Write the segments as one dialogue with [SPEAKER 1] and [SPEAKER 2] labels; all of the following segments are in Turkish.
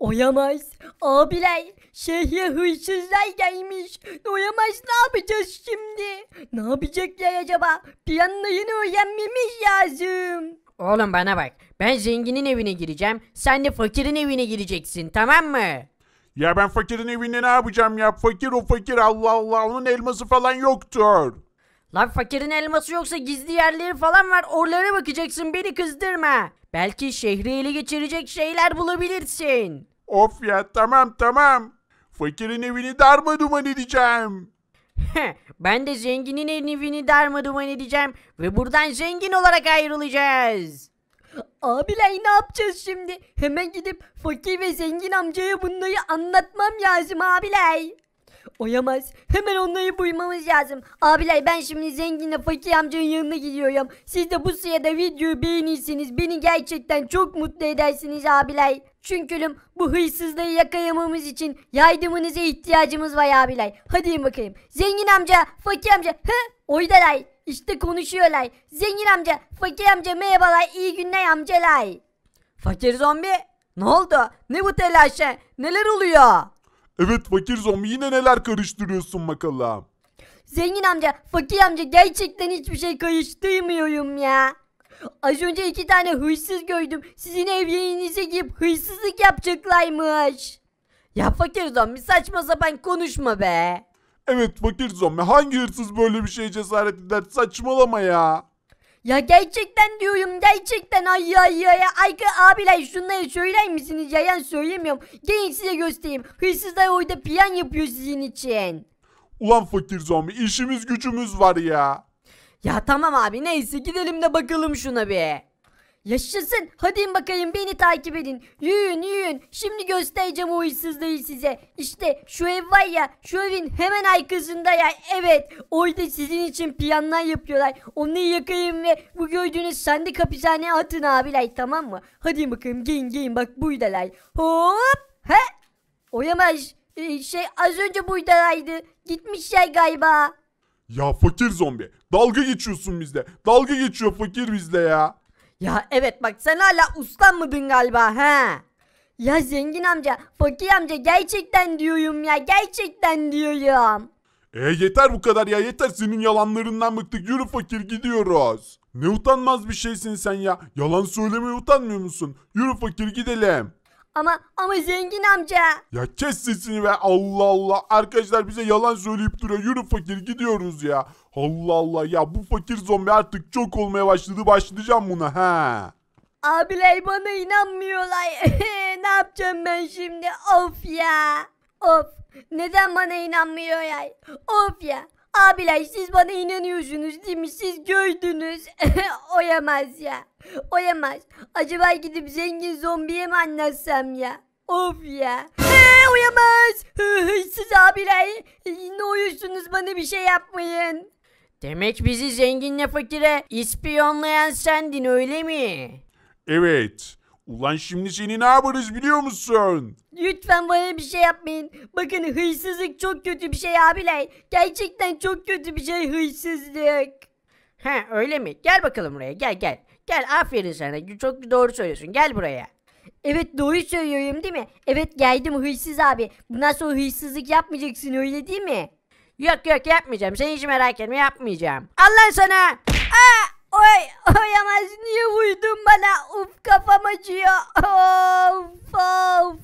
[SPEAKER 1] Oyamaz. Abiler şehre hırsızlar gelmiş. Oyamaz ne yapacağız şimdi? Ne yapacaklar acaba? Planlarını öğrenmemiz lazım. Oğlum bana bak. Ben zenginin evine gireceğim. Sen de fakirin evine gireceksin tamam mı?
[SPEAKER 2] Ya ben fakirin evinde ne yapacağım ya? Fakir o fakir Allah Allah onun
[SPEAKER 1] elması falan yoktur. Lan fakirin elması yoksa gizli yerleri falan var. Oralara bakacaksın beni kızdırma. Belki şehri ele geçirecek şeyler bulabilirsin. Of ya tamam tamam. Fakirin evini darma duman edeceğim. ben de zenginin evini darma duman edeceğim ve buradan zengin olarak ayrılacağız. Abiler ne yapacağız şimdi? Hemen gidip fakir ve zengin amcaya bunları anlatmam lazım abiler. Oyamaz. Hemen onları buymamız lazım. Abiler ben şimdi zenginle fakir amcanın yanına gidiyorum. Siz de bu sırada videoyu beğenirsiniz. Beni gerçekten çok mutlu edersiniz abiler. Çünkülüm bu hırsızlığı yakalamamız için yardımınıza ihtiyacımız var abiler. Hadi bakayım. Zengin amca, fakir amca. Hı? Oydalar. İşte konuşuyorlar. Zengin amca, fakir amca merhabalar. iyi günler amcalar. Fakir zombi. Ne oldu? Ne bu telaşe? Neler oluyor?
[SPEAKER 2] Evet fakir zombi yine neler karıştırıyorsun bakalım.
[SPEAKER 1] Zengin amca, fakir amca gerçekten hiçbir şey karıştırmıyorum ya. Az önce iki tane hırsız gördüm. Sizin evlerinize girip hırsızlık yapacaklarmış. Ya fakir zombi saçma sapan konuşma be. Evet fakir
[SPEAKER 2] zombi hangi hırsız böyle bir şey cesaret eder saçmalama ya.
[SPEAKER 1] Ya gerçekten diyorum gerçekten ay ay ay Aykı abiler şunları söyler misiniz Yani söylemiyorum. Gelin size göstereyim hırsızlar orada plan yapıyor sizin için. Ulan fakir zombi işimiz gücümüz var ya. Ya tamam abi neyse gidelim de bakalım şuna bir. Yaşasın. Hadi bakayım beni takip edin. Yürüyün yürüyün. Şimdi göstereceğim o hırsızlığı size. İşte şu ev var ya. Şu evin hemen arkasında ya. Evet. Orada sizin için planlar yapıyorlar. Onu yakayım ve bu gördüğünüz sandık hapishaneye atın abiler tamam mı? Hadi bakayım gelin gelin bak buydalar. Hop. He? Oyamaz. Ee, şey az önce buydalaydı. Gitmişler galiba.
[SPEAKER 2] Ya fakir zombi. Dalga geçiyorsun bizde, Dalga geçiyor fakir bizde
[SPEAKER 1] ya. Ya evet bak sen hala uslanmadın galiba he. Ya zengin amca, fakir amca gerçekten diyorum ya gerçekten diyorum.
[SPEAKER 2] E yeter bu kadar ya yeter senin yalanlarından bıktık yürü fakir gidiyoruz. Ne utanmaz bir şeysin sen ya yalan söylemeye utanmıyor musun? Yürü fakir gidelim.
[SPEAKER 1] Ama ama zengin amca.
[SPEAKER 2] Ya kes sesini ve Allah Allah. Arkadaşlar bize yalan söyleyip duruyor. Yürü fakir gidiyoruz ya. Allah Allah ya bu fakir zombi artık çok olmaya başladı. Başlayacağım buna he
[SPEAKER 1] Abiler bana inanmıyorlar. ne yapacağım ben şimdi? Of ya. Of. Neden bana inanmıyor ya? Of ya. Abiler siz bana inanıyorsunuz değil mi? Siz gördünüz. Oyamaz ya. Oyamaz. Acaba gidip zengin zombiye mi anlatsam ya? Of ya. Ee, oyamaz. Siz abiler ne uyuyorsunuz bana bir şey yapmayın. Demek bizi zenginle fakire ispiyonlayan sendin öyle mi?
[SPEAKER 2] Evet. Ulan şimdi seni ne yaparız biliyor musun?
[SPEAKER 1] Lütfen bana bir şey yapmayın. Bakın hırsızlık çok kötü bir şey abiler. Gerçekten çok kötü bir şey hırsızlık. Ha öyle mi? Gel bakalım buraya gel gel. Gel aferin sana. Çok doğru söylüyorsun. Gel buraya. Evet doğru söylüyorum değil mi? Evet geldim hırsız abi. Bundan sonra hırsızlık yapmayacaksın öyle değil mi? Yok yok yapmayacağım. Sen hiç merak etme yapmayacağım. Allah sana! Ay oyamaz niye vurdun bana? Uf kafam acıyor. Of of.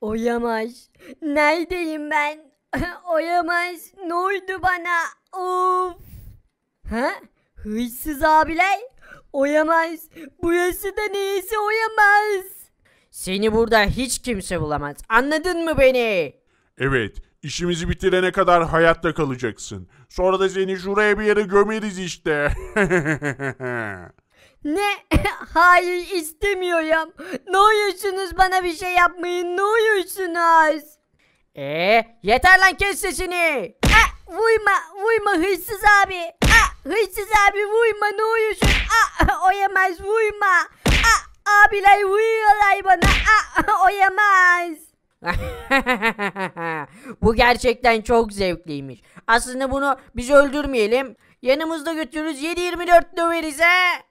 [SPEAKER 1] Oyamaz. Neredeyim ben? Oyamaz. Ne oldu bana? Of. Ha? Hırsız abiler? Oyamaz. Burası da neyse oyamaz. Seni burada hiç kimse bulamaz. Anladın mı beni?
[SPEAKER 2] Evet. İşimizi bitirene kadar hayatta kalacaksın. Sonra da seni şuraya bir yere gömeriz işte.
[SPEAKER 1] Ne? Hayır istemiyorum. Ne uyuyorsunuz bana bir şey yapmayın. Ne uyuyorsunuz? Ee, yeter lan kes sesini. Ah, vurma, vurma hırsız abi. Ah, hırsız abi vurma ne uyuyorsun? oyamaz vurma. Ah, abiler vuruyorlar bana. Ah, oyamaz. Bu gerçekten çok zevkliymiş. Aslında bunu biz öldürmeyelim. Yanımızda götürürüz 724 döveriz he.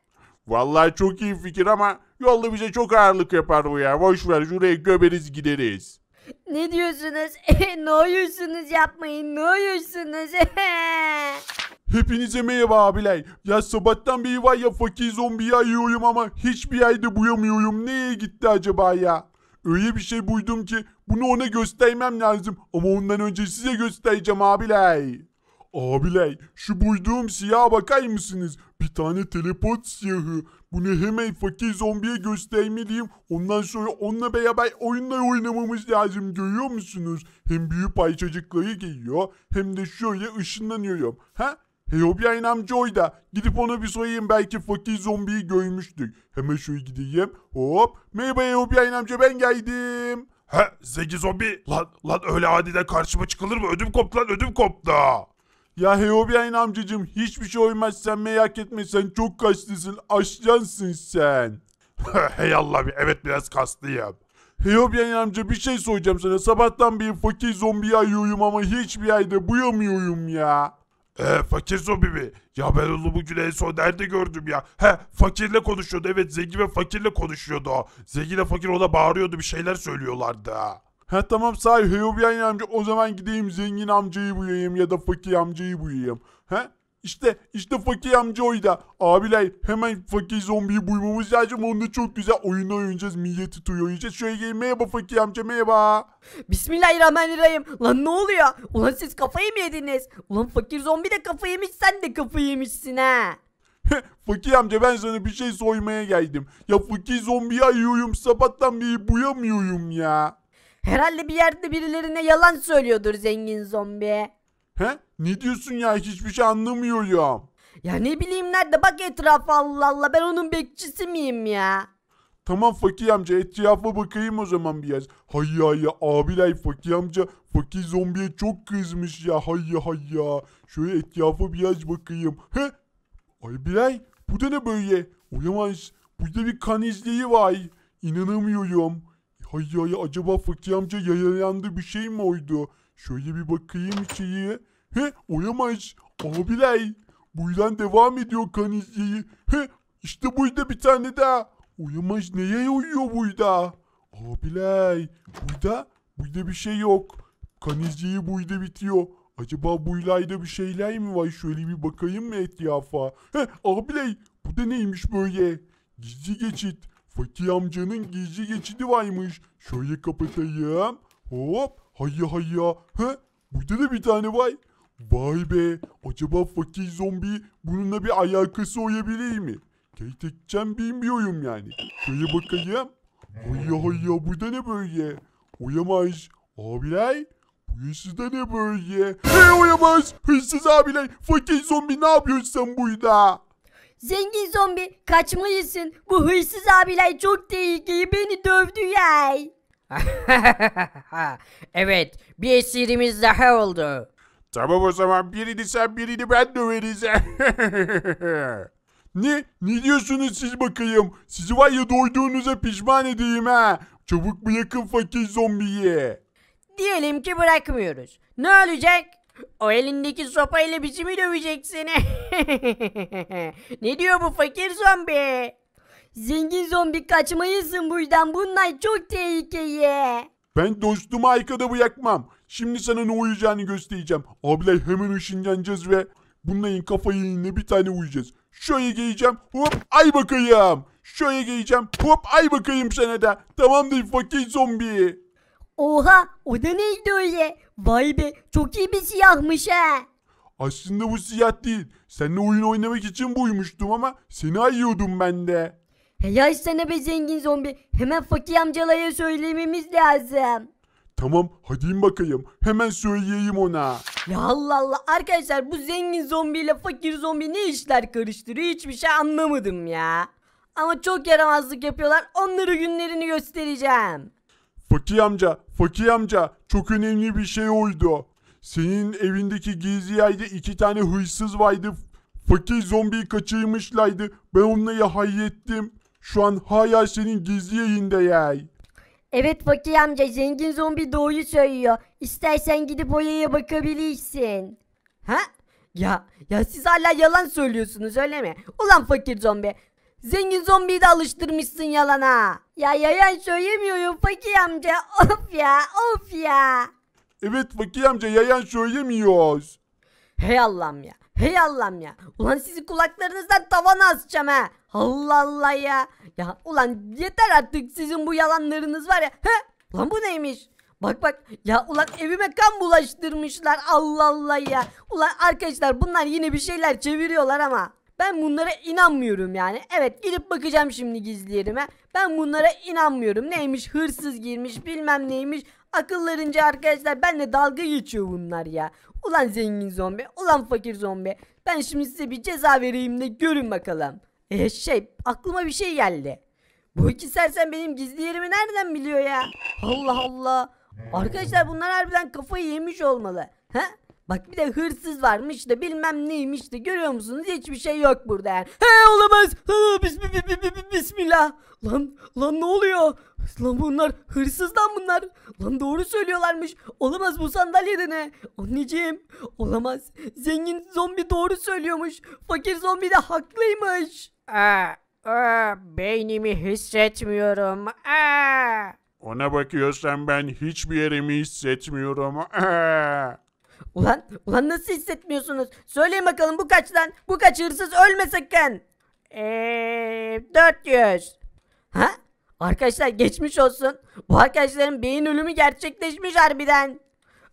[SPEAKER 2] Vallahi çok iyi fikir ama yolda bize çok ağırlık yapar bu ya. Boş ver şuraya göberiz gideriz.
[SPEAKER 1] Ne diyorsunuz? ne oluyorsunuz yapmayın ne oluyorsunuz?
[SPEAKER 2] Hepinize merhaba abiler. Ya sabahtan beri var ya fakir zombiyi ayıyorum ama hiçbir yerde buyamıyorum. Neye gitti acaba ya? Öyle bir şey buydum ki bunu ona göstermem lazım. Ama ondan önce size göstereceğim abiley. Abiley şu buyduğum siyah bakar mısınız? Bir tane teleport siyahı. Bunu hemen fakir zombiye göstermeliyim. Ondan sonra onunla beraber oyunlar oynamamız lazım görüyor musunuz? Hem büyük parçacıkları geliyor hem de şöyle ışınlanıyorum. Ha? Heyobian amca oyda. Gidip onu bir soyayım belki fakir zombiyi görmüştük. Hemen şöyle gideyim. Hop. Merhaba Heyobian amca ben geldim. He zeki zombi. Lan, lan öyle adiden karşıma çıkılır mı? Ödüm koptu lan ödüm koptu. Ya Heyobian inamcıcım hiçbir şey olmaz sen merak etme sen çok kaslısın aşcansın sen. hey Allah bir evet biraz kaslıyım. Heyobian amca bir şey soracağım sana sabahtan bir fakir zombiyi ayıyorum ama hiçbir yerde buyamıyorum ya. Ee, fakir zombi mi? Ya ben onu bugün en son nerede gördüm ya? He fakirle konuşuyordu evet zengin ve fakirle konuşuyordu o. Zenginle fakir ona bağırıyordu bir şeyler söylüyorlardı. he tamam sahi Heyobiyan amca o zaman gideyim zengin amcayı buyayım ya da fakir amcayı buyayım He işte işte fakir amca oyda. Abiler hemen fakir zombiyi bulmamız lazım. Onda çok güzel oyunlar oynayacağız. Milleti tuyu oynayacağız. Şöyle gelin
[SPEAKER 1] merhaba fakir amca merhaba. Bismillahirrahmanirrahim. Lan ne oluyor? Ulan siz kafayı mı yediniz? Ulan fakir zombi de kafayı yemiş sen de kafayı yemişsin ha. fakir
[SPEAKER 2] amca ben sana bir şey soymaya geldim. Ya fakir zombiyi ayıyorum sabahtan beri buyamıyorum
[SPEAKER 1] ya. Herhalde bir yerde birilerine yalan söylüyordur zengin zombi.
[SPEAKER 2] He? Ne diyorsun ya hiçbir şey anlamıyorum. Ya ne
[SPEAKER 1] bileyim nerede bak etrafa Allah Allah ben onun bekçisi miyim ya?
[SPEAKER 2] Tamam fakir amca etrafa bakayım o zaman biraz. Hayya hayya abiler fakir amca fakir zombiye çok kızmış ya hayya hayya. Şöyle etrafa biraz bakayım. He? Ay bilay bu da ne böyle? Uyamaz. Burada bir kan izleyi var. İnanamıyorum. Hayya hayya acaba fakir amca yaralandı bir şey mi oydu? Şöyle bir bakayım içeriye. He oyamaz. Abiler. Buradan devam ediyor kan izleyi. He işte burada bir tane daha. Uyumaz neye uyuyor burada? Abiler burada burada bir şey yok. Kan izleyi burada bitiyor. Acaba bu ilayda bir şeyler mi var? Şöyle bir bakayım mı etrafa? He abiler bu da neymiş böyle? Gizli geçit. Fakir amcanın gizli geçidi varmış. Şöyle kapatayım. Hop Hayya hayya. He? Burada da bir tane var. Vay be. Acaba fakir zombi bununla bir alakası olabilir mi? Gerçekten bilmiyorum yani. Şöyle bakayım. Hayya hayya burada ne böyle? Oyamaz. Abiler. hırsız da ne böyle? Hey uyamaz. Hırsız abiler. Fakir zombi ne yapıyorsun sen burada?
[SPEAKER 1] Zengin zombi kaçmalısın. Bu hırsız abiler çok tehlikeli beni dövdü yay. evet, bir esirimiz daha oldu. Tamam o zaman birini sen birini ben döveriz. ne?
[SPEAKER 2] Ne diyorsunuz siz bakayım? Sizi var ya doyduğunuza pişman edeyim ha. Çabuk
[SPEAKER 1] bırakın fakir
[SPEAKER 2] zombiyi.
[SPEAKER 1] Diyelim ki bırakmıyoruz. Ne olacak? O elindeki sopayla bizi mi döveceksin? ne diyor bu fakir zombi? Zengin zombi kaçmayısın buradan bunlar çok tehlikeli.
[SPEAKER 2] Ben dostumu arkada bırakmam. Şimdi sana ne uyacağını göstereceğim. Abiler hemen ışınlanacağız ve bunların kafayı yine bir tane uyacağız. Şöyle giyeceğim hop ay bakayım. Şöyle giyeceğim hop ay bakayım sana da. Tamamdır fakir
[SPEAKER 1] zombi. Oha o da neydi öyle? Vay be çok iyi bir siyahmış ha.
[SPEAKER 2] Aslında bu siyah değil. Seninle oyun oynamak için buymuştum ama seni ayıyordum ben de.
[SPEAKER 1] Helal sana be zengin zombi. Hemen fakir amcalara söylememiz lazım.
[SPEAKER 2] Tamam hadi bakayım. Hemen söyleyeyim ona. Ya
[SPEAKER 1] Allah Allah arkadaşlar bu zengin zombiyle fakir zombi ne işler karıştırıyor hiçbir şey anlamadım ya. Ama çok yaramazlık yapıyorlar onları günlerini göstereceğim.
[SPEAKER 2] Fakir amca, fakir amca çok önemli bir şey oldu. Senin evindeki gizli yerde iki tane hırsız vardı. Fakir zombiyi kaçırmışlardı. Ben onları hayrettim. Şu an hala senin gizli yayında yay.
[SPEAKER 1] Evet fakir amca zengin zombi doğru söylüyor. İstersen gidip oraya bakabilirsin. Ha? Ya ya siz hala yalan söylüyorsunuz öyle mi? Ulan fakir zombi. Zengin zombiyi de alıştırmışsın yalana. Ya yayan söylemiyorum fakir amca. Of ya of ya. Evet fakir amca yayan söylemiyoruz. Hey Allah'ım ya. Hey Allah'ım ya. Ulan sizi kulaklarınızdan tavana asacağım ha. Allah Allah ya. Ya ulan yeter artık sizin bu yalanlarınız var ya. He? Lan bu neymiş? Bak bak ya ulan evime kan bulaştırmışlar Allah Allah ya. Ulan arkadaşlar bunlar yine bir şeyler çeviriyorlar ama. Ben bunlara inanmıyorum yani. Evet gidip bakacağım şimdi gizli yerime. Ben bunlara inanmıyorum. Neymiş hırsız girmiş bilmem neymiş. Akıllarınca arkadaşlar benle dalga geçiyor bunlar ya. Ulan zengin zombi, ulan fakir zombi. Ben şimdi size bir ceza vereyim de görün bakalım. E şey, aklıma bir şey geldi. Bu iki sersen benim gizli yerimi nereden biliyor ya? Allah Allah. Arkadaşlar bunlar harbiden kafayı yemiş olmalı. Ha? Bak bir de hırsız varmış da bilmem neymiş de görüyor musunuz hiçbir şey yok burada yani. He olamaz. Ha, bis, bis, bis, bis, bismillah. Lan lan ne oluyor? Lan bunlar hırsız lan bunlar. Lan doğru söylüyorlarmış. Olamaz bu sandalyede ne? Anneciğim olamaz. Zengin zombi doğru söylüyormuş. Fakir zombi de haklıymış. Aa, ee, aa, e, beynimi hissetmiyorum. Aa. Ee.
[SPEAKER 2] Ona bakıyorsan ben hiçbir yerimi hissetmiyorum. Aa.
[SPEAKER 1] Ee. Ulan, ulan nasıl hissetmiyorsunuz? Söyleyin bakalım bu kaç lan? Bu kaç hırsız ölmesekken? sakın. Eee 400. Ha? Arkadaşlar geçmiş olsun. Bu arkadaşların beyin ölümü gerçekleşmiş harbiden.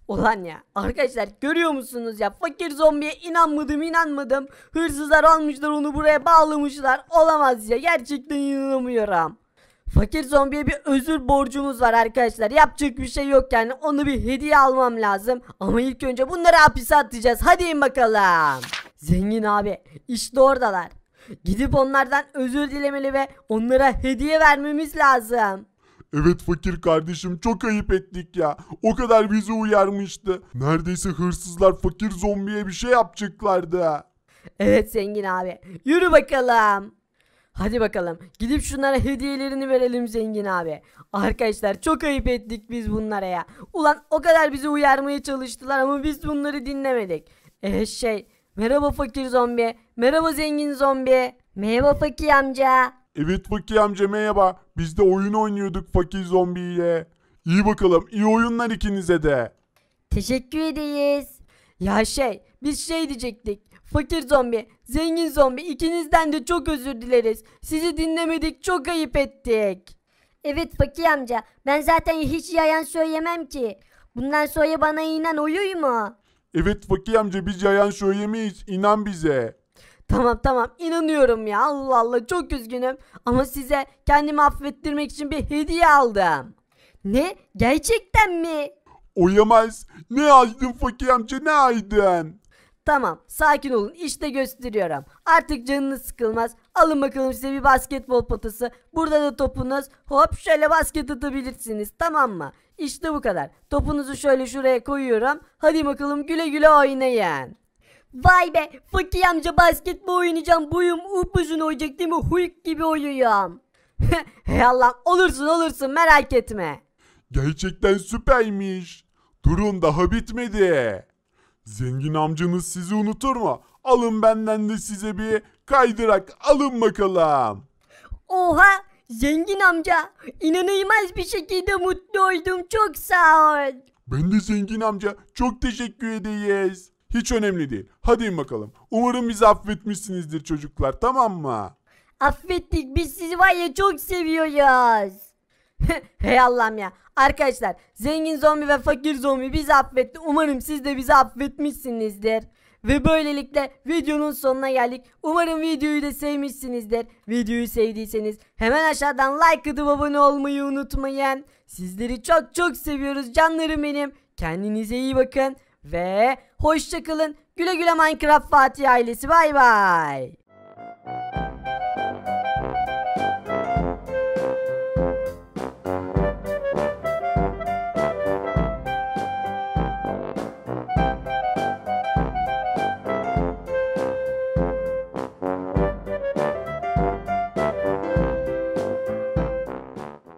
[SPEAKER 1] Ulan ya arkadaşlar görüyor musunuz ya fakir zombiye inanmadım inanmadım. Hırsızlar almışlar onu buraya bağlamışlar. Olamaz ya gerçekten inanamıyorum. Fakir zombiye bir özür borcumuz var arkadaşlar. Yapacak bir şey yok yani. Onu bir hediye almam lazım. Ama ilk önce bunları hapise atacağız. Hadi in bakalım. Zengin abi işte oradalar. Gidip onlardan özür dilemeli ve onlara hediye vermemiz lazım.
[SPEAKER 2] Evet fakir kardeşim çok ayıp ettik ya. O kadar bizi uyarmıştı. Neredeyse hırsızlar fakir zombiye bir şey yapacaklardı. Evet
[SPEAKER 1] zengin abi. Yürü bakalım. Hadi bakalım gidip şunlara hediyelerini verelim zengin abi. Arkadaşlar çok ayıp ettik biz bunlara ya. Ulan o kadar bizi uyarmaya çalıştılar ama biz bunları dinlemedik. Eee şey merhaba fakir zombi. Merhaba zengin zombi. Merhaba fakir amca.
[SPEAKER 2] Evet fakir amca merhaba. Biz de oyun oynuyorduk fakir zombi ile. İyi bakalım iyi oyunlar ikinize de.
[SPEAKER 1] Teşekkür ederiz. Ya şey biz şey diyecektik. Fakir zombi, zengin zombi ikinizden de çok özür dileriz. Sizi dinlemedik çok ayıp ettik. Evet fakir amca ben zaten hiç yayan söylemem ki. Bundan sonra bana inan oluyor mu?
[SPEAKER 2] Evet fakir
[SPEAKER 1] amca biz yayan söylemeyiz inan bize. Tamam tamam inanıyorum ya Allah Allah çok üzgünüm. Ama size kendimi affettirmek için bir hediye aldım. Ne? Gerçekten mi? Oyamaz. Ne aydın fakir amca ne aydın? Tamam sakin olun işte gösteriyorum. Artık canınız sıkılmaz. Alın bakalım size bir basketbol potası. Burada da topunuz. Hop şöyle basket atabilirsiniz tamam mı? İşte bu kadar. Topunuzu şöyle şuraya koyuyorum. Hadi bakalım güle güle oynayın. Vay be fakir amca basketbol oynayacağım. Boyum upuzun olacak değil mi? Hulk gibi oynuyorum. Hey Allah olursun olursun merak etme.
[SPEAKER 2] Gerçekten süpermiş. Durun daha bitmedi. Zengin amcanız sizi unutur mu? Alın benden de size bir kaydırak alın bakalım.
[SPEAKER 1] Oha zengin amca inanılmaz bir şekilde mutlu oldum çok sağ ol. Ben de zengin amca çok teşekkür ederiz.
[SPEAKER 2] Hiç önemli değil. Hadi bakalım. Umarım bizi affetmişsinizdir çocuklar tamam mı?
[SPEAKER 1] Affettik biz sizi var ya çok seviyoruz. hey Allah'ım ya. Arkadaşlar zengin zombi ve fakir zombi bizi affetti. Umarım siz de bizi affetmişsinizdir. Ve böylelikle videonun sonuna geldik. Umarım videoyu da sevmişsinizdir. Videoyu sevdiyseniz hemen aşağıdan like atıp abone olmayı unutmayın. Sizleri çok çok seviyoruz canlarım benim. Kendinize iyi bakın ve hoşçakalın. Güle güle Minecraft Fatih ailesi bay bay.